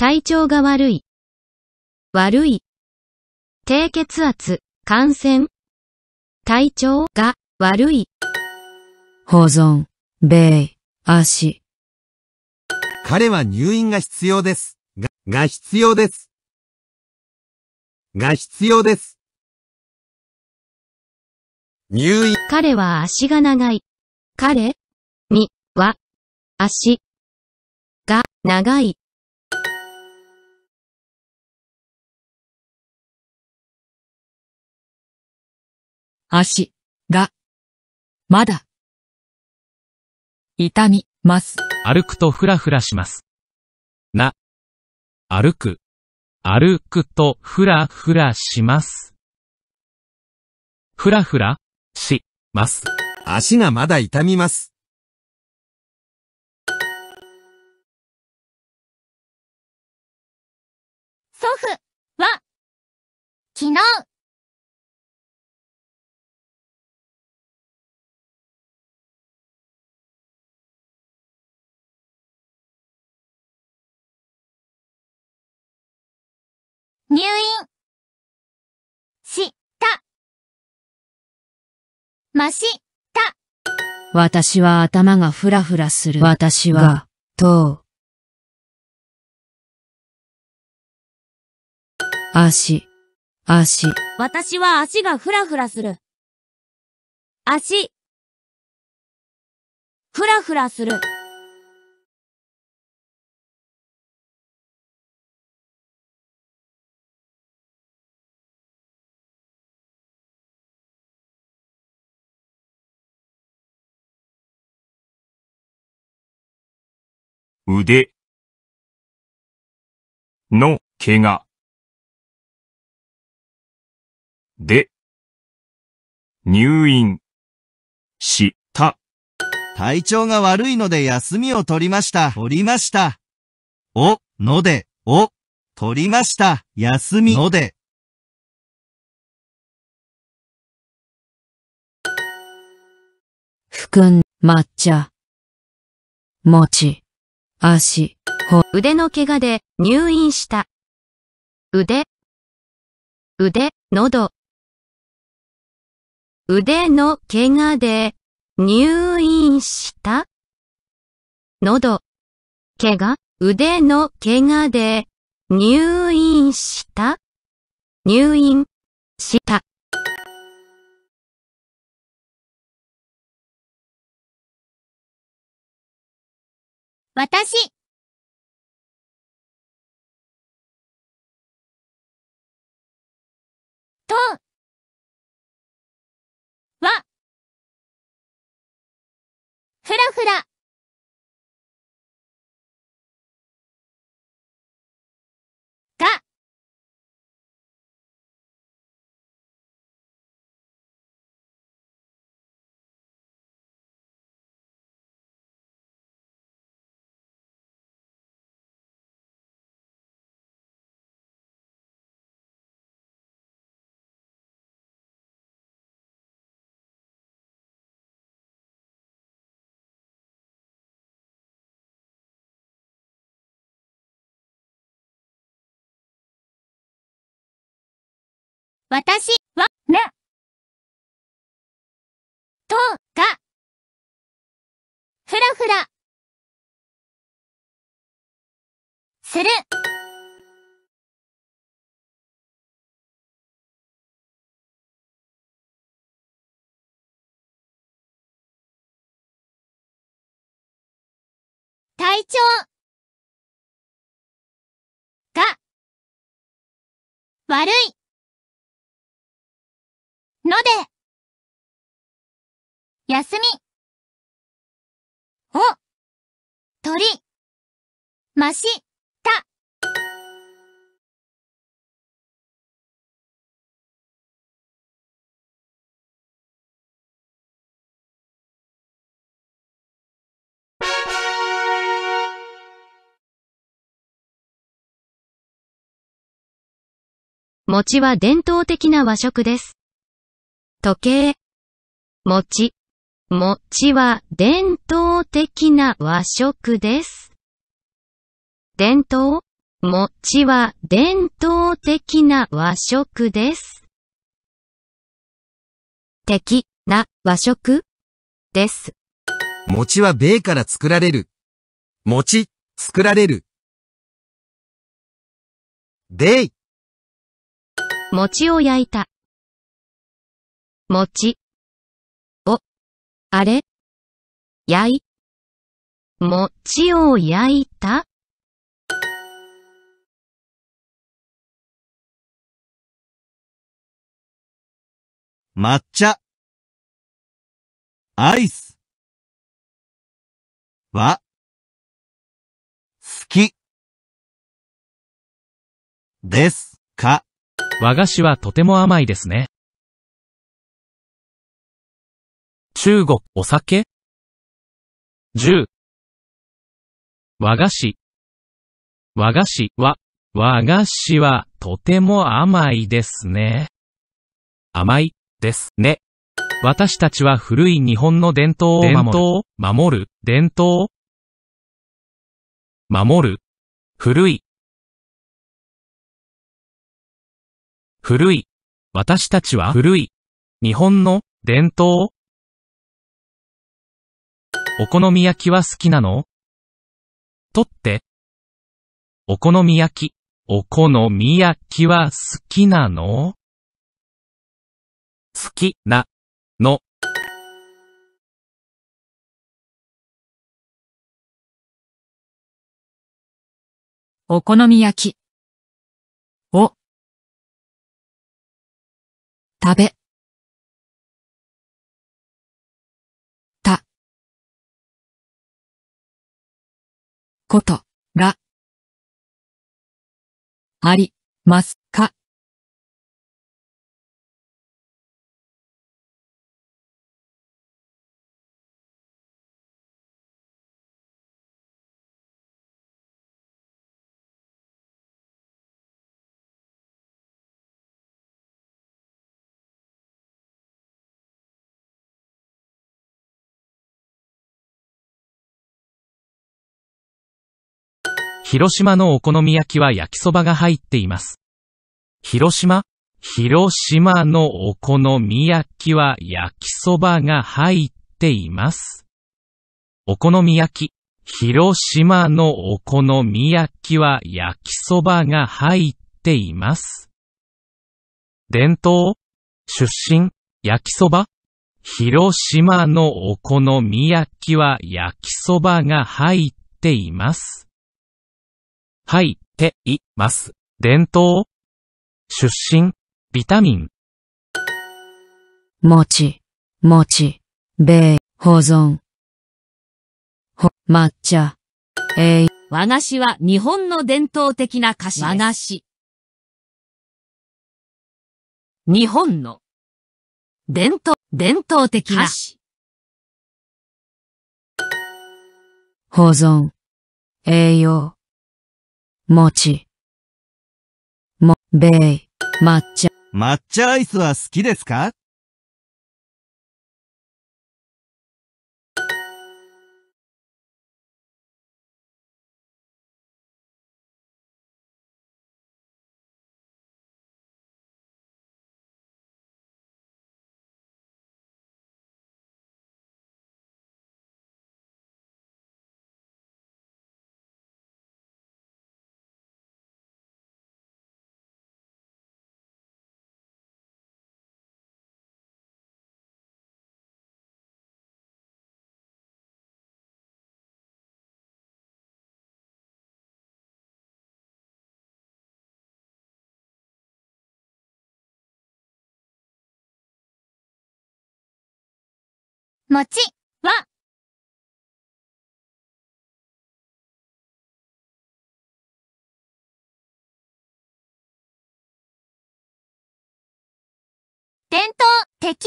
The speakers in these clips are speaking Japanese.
体調が悪い。悪い。低血圧、感染。体調が悪い。保存、米、足。彼は入院が必要です。が、が必要です。が必要です。入院。彼は足が長い。彼には足が長い。足、が、まだ、痛み、ます。歩くとふらふらします。な、歩く、歩くとふらふらします。ふらふら、し、ます。足がまだ痛みます。祖父は、昨日、ました。私は頭がふらふらする。私は、と、足、足。私は足がふらふらする。足、ふらふらする。腕の怪我で入院した体調が悪いので休みを取りました。取りました。お、ので、お、取りました。休み、ので。ふくん、抹茶、餅。足、ほ、腕の怪我で入院した。腕、腕、喉。腕の怪我で入院した。喉、怪我、腕の怪我で入院した。入院した。私とはふらふら私は、ね、と、が、ふらふら、する。体調が悪いので、休み、お。取り、ました。餅は伝統的な和食です。時計。餅。餅は伝統的な和食です。伝統餅は伝統的な和食です。的な和食です。餅は米から作られる。餅、作られる。で餅を焼いた。餅。ち、お、あれ、焼い、餅を焼いた抹茶、アイス、は、好き、ですか和菓子はとても甘いですね。中国、お酒十。和菓子和菓子は、和菓子はとても甘いですね。甘いですね。私たちは古い日本の伝統を守る。守る。伝統守る。古い。古い。私たちは古い。日本の伝統お好み焼きは好きなのとって。お好み焼き、お好み焼きは好きなの好きな、の。お好み焼き。お。食べ。ことがありますか広島のお好み焼きは焼きそばが入っています。広島広島のお好み焼きは焼きそばが入っています。お好み焼き。広島のお好み焼きは焼きそばが入っています。伝統出身焼きそば広島のお好み焼きは焼きそばが入っています。入っています。伝統出身ビタミンもち、もち、米、保存。ほ、抹茶。えい、和菓子は日本の伝統的な菓子和菓子。日本の伝統、伝統的な菓子。保存。栄養。餅。も、べい、抹茶。抹茶アイスは好きですか餅は、伝統的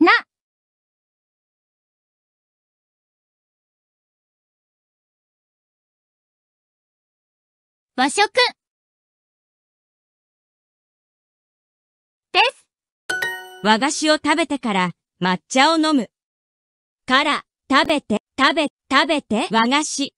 な、和食です。和菓子を食べてから抹茶を飲む。から、食べて、食べ、食べて、和菓子。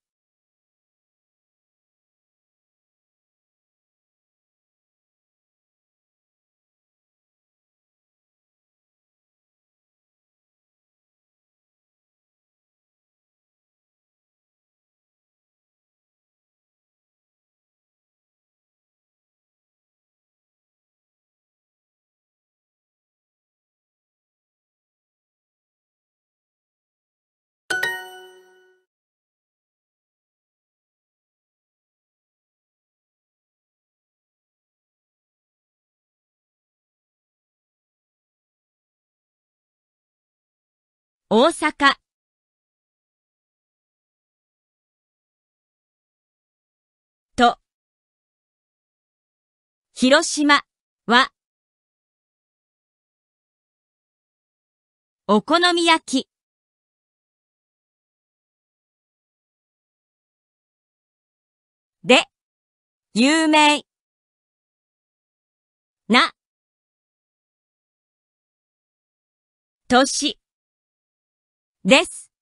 大阪と広島はお好み焼きで有名な年です。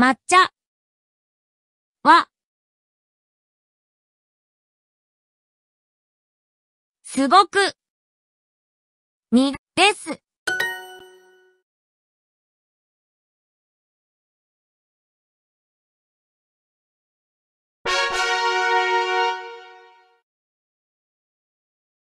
抹茶はすごく、に、です。